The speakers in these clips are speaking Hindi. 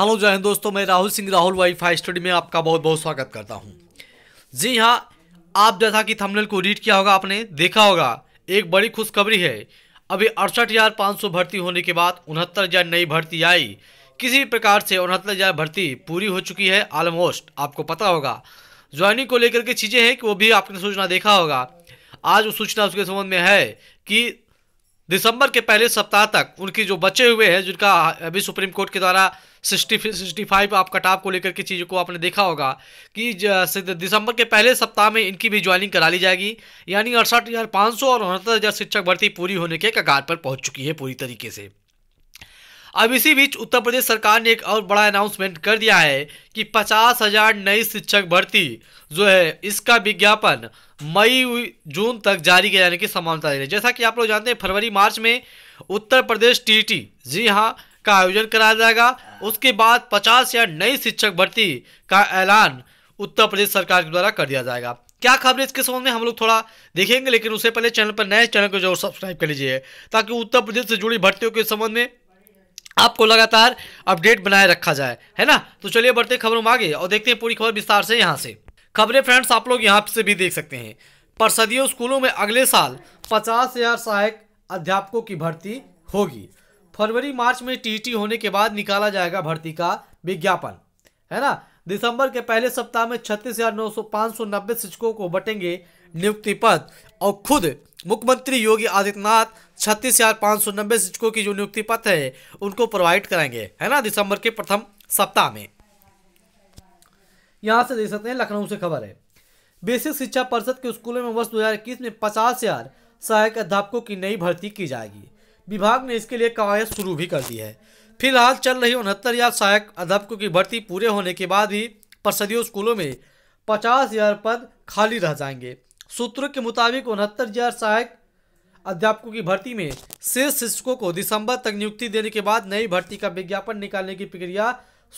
हेलो जय हिंद दोस्तों मैं राहुल सिंह राहुल वाईफाई स्टडी में आपका बहुत बहुत स्वागत करता हूं जी हां आप जैसा कि थंबनेल को रीड किया होगा आपने देखा होगा एक बड़ी खुशखबरी है अभी अड़सठ हज़ार पाँच सौ भर्ती होने के बाद उनहत्तर हज़ार नई भर्ती आई किसी प्रकार से उनहत्तर हज़ार भर्ती पूरी हो चुकी है ऑलमोस्ट आपको पता होगा ज्वाइनिंग को लेकर के चीज़ें हैं कि वो भी आपने सूचना देखा होगा आज वो सूचना उसके संबंध में है कि दिसंबर के पहले सप्ताह तक उनकी जो बचे हुए हैं जिनका अभी सुप्रीम कोर्ट के द्वारा सिक्सटी सिक्सटी फाइव आप कटाव को लेकर के चीज़ों को आपने देखा होगा कि दिसंबर के पहले सप्ताह में इनकी भी ज्वाइनिंग करा ली जाएगी यानी अड़सठ हज़ार पाँच सौ और उनहत्तर हज़ार शिक्षक भर्ती पूरी होने के कगार पर पहुंच चुकी है पूरी तरीके से अब इसी बीच उत्तर प्रदेश सरकार ने एक और बड़ा अनाउंसमेंट कर दिया है कि पचास हजार नई शिक्षक भर्ती जो है इसका विज्ञापन मई जून तक जारी किया जाने की संभावना है जैसा कि आप लोग जानते हैं फरवरी मार्च में उत्तर प्रदेश टी जी हाँ का आयोजन कराया जाएगा उसके बाद पचास हजार नई शिक्षक भर्ती का ऐलान उत्तर प्रदेश सरकार के द्वारा कर दिया जाएगा क्या खबर इसके संबंध में हम लोग थोड़ा देखेंगे लेकिन उससे पहले चैनल पर नए चैनल को जरूर सब्सक्राइब कर लीजिए ताकि उत्तर प्रदेश से जुड़ी भर्तियों के संबंध में आपको लगातार अपडेट बनाए रखा जाए है ना तो चलिए बढ़ते खबरों में आगे और देखते हैं पूरी खबर विस्तार से यहाँ से खबरें फ्रेंड्स आप लोग यहाँ से भी देख सकते हैं परसदीय स्कूलों में अगले साल पचास हजार सहायक अध्यापकों की भर्ती होगी फरवरी मार्च में टीटी होने के बाद निकाला जाएगा भर्ती का विज्ञापन है ना दिसंबर के पहले सप्ताह में छत्तीस हजार नौ सौ पांच सौ नब्बे शिक्षकों को बटेंगे नियुक्ति पद और खुद मुख्यमंत्री योगी आदित्यनाथ छत्तीस हजार पांच सौ नब्बे शिक्षकों की जो नियुक्ति पत्र है उनको प्रोवाइड कराएंगे है ना दिसंबर के प्रथम सप्ताह में यहां से देख सकते हैं लखनऊ से खबर है बेसिक शिक्षा परिषद के स्कूलों में वर्ष 2021 में पचास हजार सहायक अध्यापकों की नई भर्ती की जाएगी विभाग ने इसके लिए कवायद शुरू भी कर दी है फिलहाल चल रही उनहत्तर हजार सहायक अध्यापकों की भर्ती पूरे होने के बाद ही परिषदीय स्कूलों में पचास हजार पद खाली रह जाएंगे सूत्रों के मुताबिक उनहत्तर हजार सहायक अध्यापकों की भर्ती में शेष शिक्षकों को दिसंबर तक नियुक्ति देने के बाद नई भर्ती का विज्ञापन निकालने की प्रक्रिया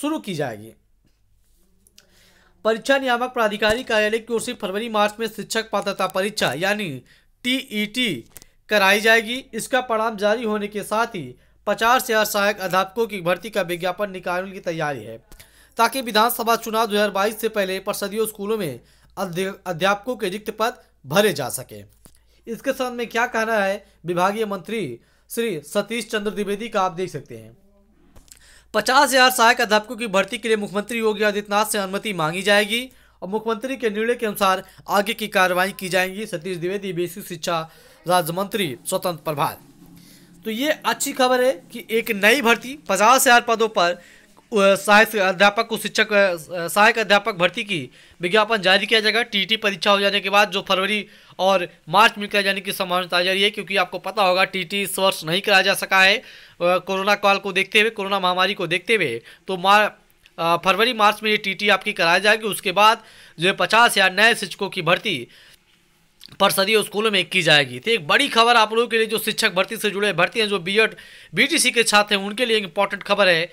शुरू की जाएगी परीक्षा नियामक प्राधिकारी कार्यालय की ओर से फरवरी मार्च में शिक्षक पात्रता परीक्षा यानी टीईटी कराई जाएगी इसका परिणाम जारी होने के साथ ही पचास हजार सहायक अध्यापकों की भर्ती का विज्ञापन निकालने की तैयारी है ताकि विधानसभा चुनाव दो से पहले परिषदीय स्कूलों में अध्यापकों के रिक्त पद भरे जा सके इसके संबंध में क्या कहना है विभागीय मंत्री श्री सतीश चंद्र द्विवेदी का आप देख सकते हैं पचास हजार सहायक अध्यापकों की भर्ती के लिए मुख्यमंत्री योगी आदित्यनाथ से अनुमति मांगी जाएगी और मुख्यमंत्री के निर्णय के अनुसार आगे की कार्रवाई की जाएगी सतीश द्विवेदी बेसिक शिक्षा राज्य मंत्री स्वतंत्र प्रभार तो ये अच्छी खबर है कि एक नई भर्ती पचास हज़ार पदों पर सहायक अध्यापक को शिक्षक सहायक अध्यापक भर्ती की विज्ञापन जारी किया जाएगा टीटी परीक्षा हो जाने के बाद जो फरवरी और मार्च में कराए जाने की संभावना जा रही है क्योंकि आपको पता होगा टीटी इस वर्ष नहीं कराया जा सका है कोरोना काल को देखते हुए कोरोना महामारी को देखते हुए तो मार फरवरी मार्च में ये टी आपकी कराई जाएगी उसके बाद जो है पचास हज़ार नए शिक्षकों की भर्ती परसदीय स्कूलों में की जाएगी तो एक बड़ी खबर आप लोगों के लिए जो शिक्षक भर्ती से जुड़े भर्ती हैं जो बी एड के छात्र हैं उनके लिए एक इंपॉर्टेंट खबर है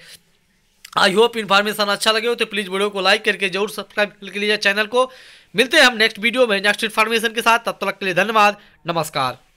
आई होप इन्फॉर्मेशन अच्छा लगे हो तो प्लीज़ वीडियो को लाइक करके जरूर सब्सक्राइब कर लीजिए चैनल को मिलते हैं हम नेक्स्ट वीडियो में नेक्स्ट इन्फॉर्मेशन के साथ तब तक के लिए धन्यवाद नमस्कार